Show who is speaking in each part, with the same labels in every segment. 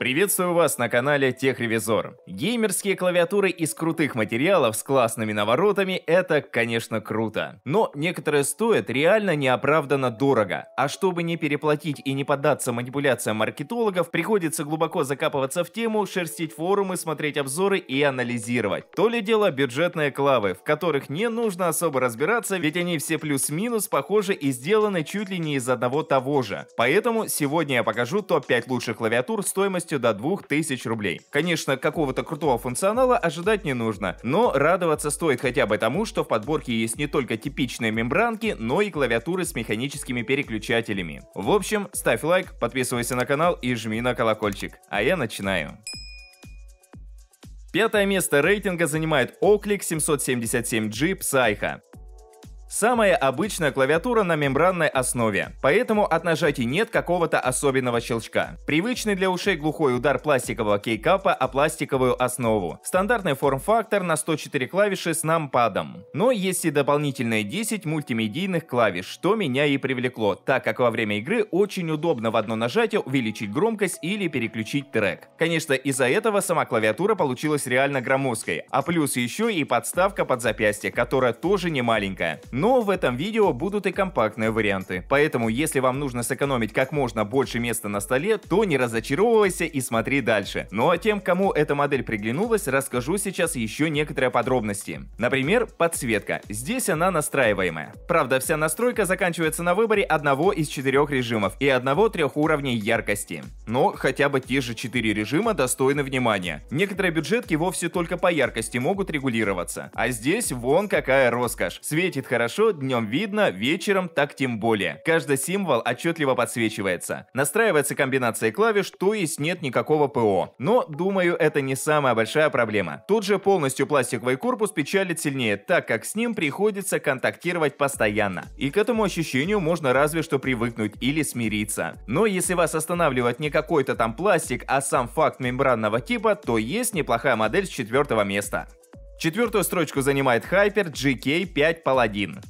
Speaker 1: Приветствую вас на канале Техревизор. Геймерские клавиатуры из крутых материалов с классными наворотами – это, конечно, круто. Но некоторые стоят реально неоправданно дорого. А чтобы не переплатить и не поддаться манипуляциям маркетологов, приходится глубоко закапываться в тему, шерстить форумы, смотреть обзоры и анализировать. То ли дело бюджетные клавы, в которых не нужно особо разбираться, ведь они все плюс-минус похожи и сделаны чуть ли не из одного того же. Поэтому сегодня я покажу топ-5 лучших клавиатур стоимостью стоимостью до 2000 рублей. Конечно, какого-то крутого функционала ожидать не нужно, но радоваться стоит хотя бы тому, что в подборке есть не только типичные мембранки, но и клавиатуры с механическими переключателями. В общем, ставь лайк, подписывайся на канал и жми на колокольчик. А я начинаю. Пятое место рейтинга занимает Oklix 777G Psycho. Самая обычная клавиатура на мембранной основе, поэтому от нажатий нет какого-то особенного щелчка. Привычный для ушей глухой удар пластикового кейкапа о пластиковую основу. Стандартный форм-фактор на 104 клавиши с нампадом. Но есть и дополнительные 10 мультимедийных клавиш, что меня и привлекло, так как во время игры очень удобно в одно нажатие увеличить громкость или переключить трек. Конечно, из-за этого сама клавиатура получилась реально громоздкой, а плюс еще и подставка под запястье, которая тоже не маленькая. Но в этом видео будут и компактные варианты. Поэтому, если вам нужно сэкономить как можно больше места на столе, то не разочаровывайся и смотри дальше. Ну а тем, кому эта модель приглянулась, расскажу сейчас еще некоторые подробности. Например, подсветка. Здесь она настраиваемая. Правда, вся настройка заканчивается на выборе одного из четырех режимов и одного трех уровней яркости. Но хотя бы те же четыре режима достойны внимания. Некоторые бюджетки вовсе только по яркости могут регулироваться. А здесь вон какая роскошь. Светит хорошо хорошо, днем видно, вечером так тем более. Каждый символ отчетливо подсвечивается. Настраивается комбинация клавиш, то есть нет никакого ПО. Но, думаю, это не самая большая проблема. Тут же полностью пластиковый корпус печалит сильнее, так как с ним приходится контактировать постоянно. И к этому ощущению можно разве что привыкнуть или смириться. Но если вас останавливает не какой-то там пластик, а сам факт мембранного типа, то есть неплохая модель с четвертого места. Четвертую строчку занимает Hyper GK5 Paladin.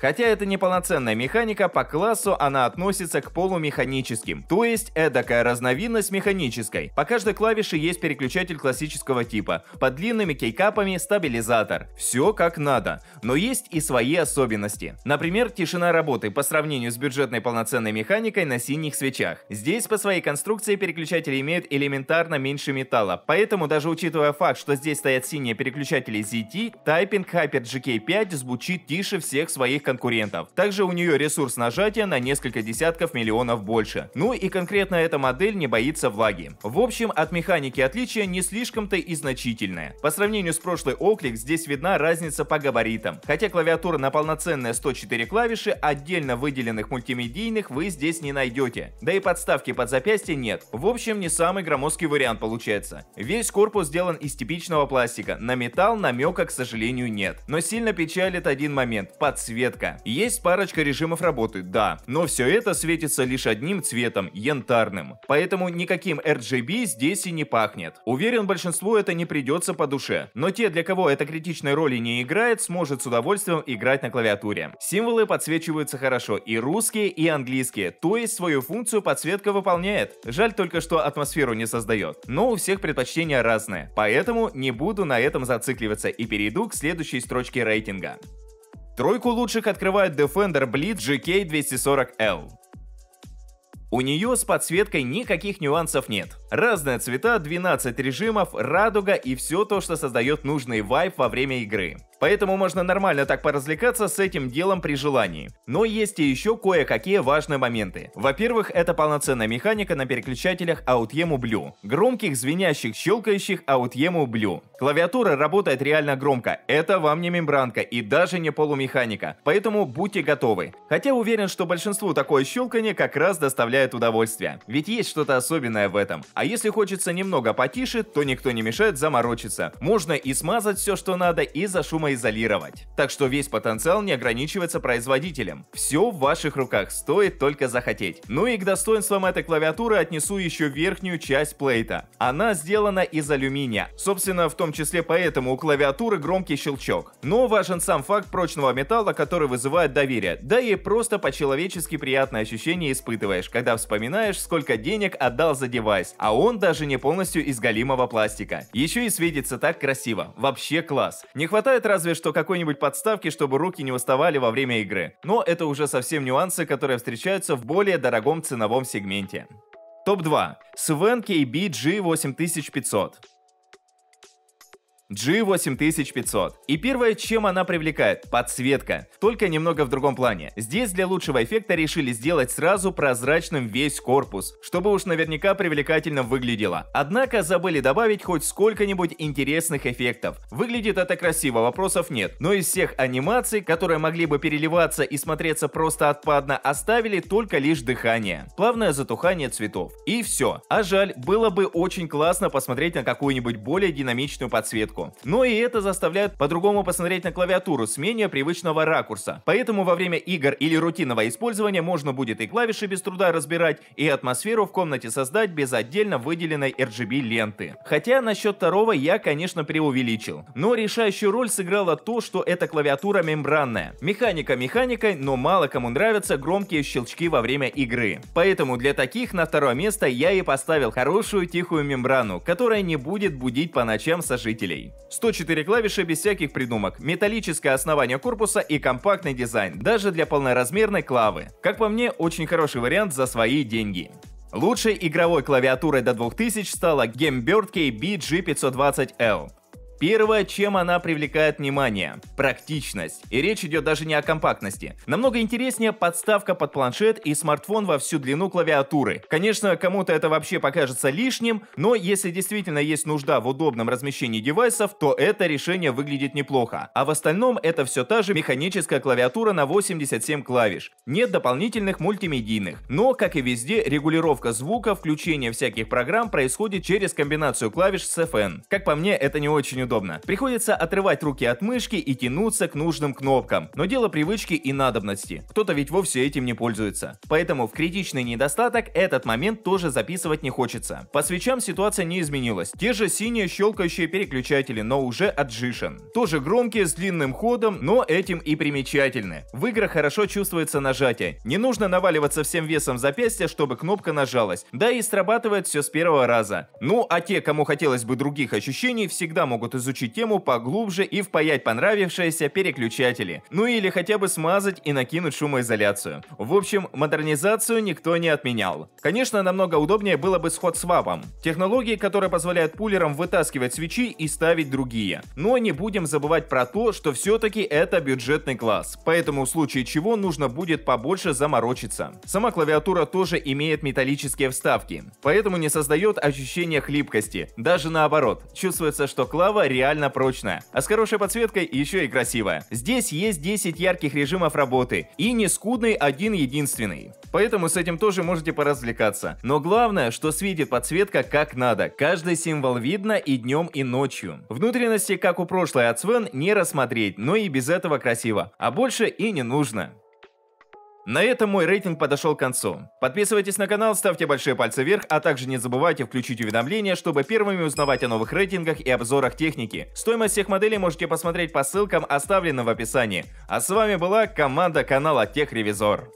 Speaker 1: Хотя это не полноценная механика, по классу она относится к полумеханическим, то есть эдакая разновидность механической. По каждой клавише есть переключатель классического типа, под длинными кейкапами стабилизатор. Все как надо, но есть и свои особенности. Например, тишина работы по сравнению с бюджетной полноценной механикой на синих свечах. Здесь по своей конструкции переключатели имеют элементарно меньше металла, поэтому даже учитывая факт, что здесь стоят синие переключатели ZT, тайпинг Hyper GK5 звучит тише всех своих конкурентов. Также у нее ресурс нажатия на несколько десятков миллионов больше. Ну и конкретно эта модель не боится влаги. В общем, от механики отличия не слишком-то и значительное. По сравнению с прошлой Оклик, здесь видна разница по габаритам. Хотя клавиатура на полноценные 104 клавиши, отдельно выделенных мультимедийных вы здесь не найдете. Да и подставки под запястье нет. В общем, не самый громоздкий вариант получается. Весь корпус сделан из типичного пластика. На металл намека, к сожалению, нет. Но сильно печалит один момент – подсветка клетка. Есть парочка режимов работы, да, но все это светится лишь одним цветом, янтарным. Поэтому никаким RGB здесь и не пахнет. Уверен, большинству это не придется по душе. Но те, для кого это критичной роли не играет, сможет с удовольствием играть на клавиатуре. Символы подсвечиваются хорошо и русские, и английские, то есть свою функцию подсветка выполняет. Жаль только, что атмосферу не создает. Но у всех предпочтения разные, поэтому не буду на этом зацикливаться и перейду к следующей строчке рейтинга. Тройку лучших открывают Defender Bleed GK240L. У нее с подсветкой никаких нюансов нет. Разные цвета, 12 режимов, радуга и все то, что создает нужный вайп во время игры. Поэтому можно нормально так поразвлекаться с этим делом при желании. Но есть и еще кое-какие важные моменты. Во-первых, это полноценная механика на переключателях Autemu Blue. Громких, звенящих, щелкающих Autemu Blue. Клавиатура работает реально громко. Это вам не мембранка и даже не полумеханика. Поэтому будьте готовы. Хотя уверен, что большинству такое щелкание как раз доставляет удовольствие. Ведь есть что-то особенное в этом. А если хочется немного потише, то никто не мешает заморочиться. Можно и смазать все, что надо и за шума самоизолировать. Так что весь потенциал не ограничивается производителем. Все в ваших руках, стоит только захотеть. Ну и к достоинствам этой клавиатуры отнесу еще верхнюю часть плейта. Она сделана из алюминия. Собственно, в том числе поэтому у клавиатуры громкий щелчок. Но важен сам факт прочного металла, который вызывает доверие. Да и просто по-человечески приятное ощущение испытываешь, когда вспоминаешь, сколько денег отдал за девайс, а он даже не полностью из галимого пластика. Еще и светится так красиво. Вообще класс. Не хватает раз разве что какой-нибудь подставки, чтобы руки не уставали во время игры. Но это уже совсем нюансы, которые встречаются в более дорогом ценовом сегменте. Топ-2. Sven KB G8500. G8500. И первое, чем она привлекает – подсветка. Только немного в другом плане. Здесь для лучшего эффекта решили сделать сразу прозрачным весь корпус, чтобы уж наверняка привлекательно выглядело. Однако забыли добавить хоть сколько-нибудь интересных эффектов. Выглядит это красиво, вопросов нет. Но из всех анимаций, которые могли бы переливаться и смотреться просто отпадно, оставили только лишь дыхание. Плавное затухание цветов. И все. А жаль, было бы очень классно посмотреть на какую-нибудь более динамичную подсветку кнопку. Но и это заставляет по-другому посмотреть на клавиатуру с менее привычного ракурса. Поэтому во время игр или рутинного использования можно будет и клавиши без труда разбирать, и атмосферу в комнате создать без отдельно выделенной RGB ленты. Хотя насчет второго я, конечно, преувеличил. Но решающую роль сыграло то, что эта клавиатура мембранная. Механика механикой, но мало кому нравятся громкие щелчки во время игры. Поэтому для таких на второе место я и поставил хорошую тихую мембрану, которая не будет будить по ночам сожителей. 104 клавиши без всяких придумок, металлическое основание корпуса и компактный дизайн, даже для полноразмерной клавы. Как по мне, очень хороший вариант за свои деньги. Лучшей игровой клавиатурой до 2000 стала GameBird KB G520L. Первое, чем она привлекает внимание – практичность. И речь идет даже не о компактности. Намного интереснее подставка под планшет и смартфон во всю длину клавиатуры. Конечно, кому-то это вообще покажется лишним, но если действительно есть нужда в удобном размещении девайсов, то это решение выглядит неплохо. А в остальном это все та же механическая клавиатура на 87 клавиш. Нет дополнительных мультимедийных. Но, как и везде, регулировка звука, включение всяких программ происходит через комбинацию клавиш с FN. Как по мне, это не очень удобно неудобно. Приходится отрывать руки от мышки и тянуться к нужным кнопкам. Но дело привычки и надобности. Кто-то ведь вовсе этим не пользуется. Поэтому в критичный недостаток этот момент тоже записывать не хочется. По свечам ситуация не изменилась. Те же синие щелкающие переключатели, но уже от Jishin. Тоже громкие, с длинным ходом, но этим и примечательны. В играх хорошо чувствуется нажатие. Не нужно наваливаться всем весом запястья, чтобы кнопка нажалась. Да и срабатывает все с первого раза. Ну а те, кому хотелось бы других ощущений, всегда могут изучить изучить тему поглубже и впаять понравившиеся переключатели, ну или хотя бы смазать и накинуть шумоизоляцию. В общем, модернизацию никто не отменял. Конечно, намного удобнее было бы сход с вапом. Технологии, которые позволяют пулерам вытаскивать свечи и ставить другие. Но не будем забывать про то, что все-таки это бюджетный класс, поэтому в случае чего нужно будет побольше заморочиться. Сама клавиатура тоже имеет металлические вставки, поэтому не создает ощущения хлипкости, даже наоборот, чувствуется, что клава реально прочная. А с хорошей подсветкой еще и красивая. Здесь есть 10 ярких режимов работы и не скудный один единственный. Поэтому с этим тоже можете поразвлекаться. Но главное, что светит подсветка как надо. Каждый символ видно и днем, и ночью. Внутренности, как у прошлой от Sven, не рассмотреть, но и без этого красиво. А больше и не нужно. На этом мой рейтинг подошел к концу. Подписывайтесь на канал, ставьте большие пальцы вверх, а также не забывайте включить уведомления, чтобы первыми узнавать о новых рейтингах и обзорах техники. Стоимость всех моделей можете посмотреть по ссылкам, оставленным в описании. А с вами была команда канала Техревизор.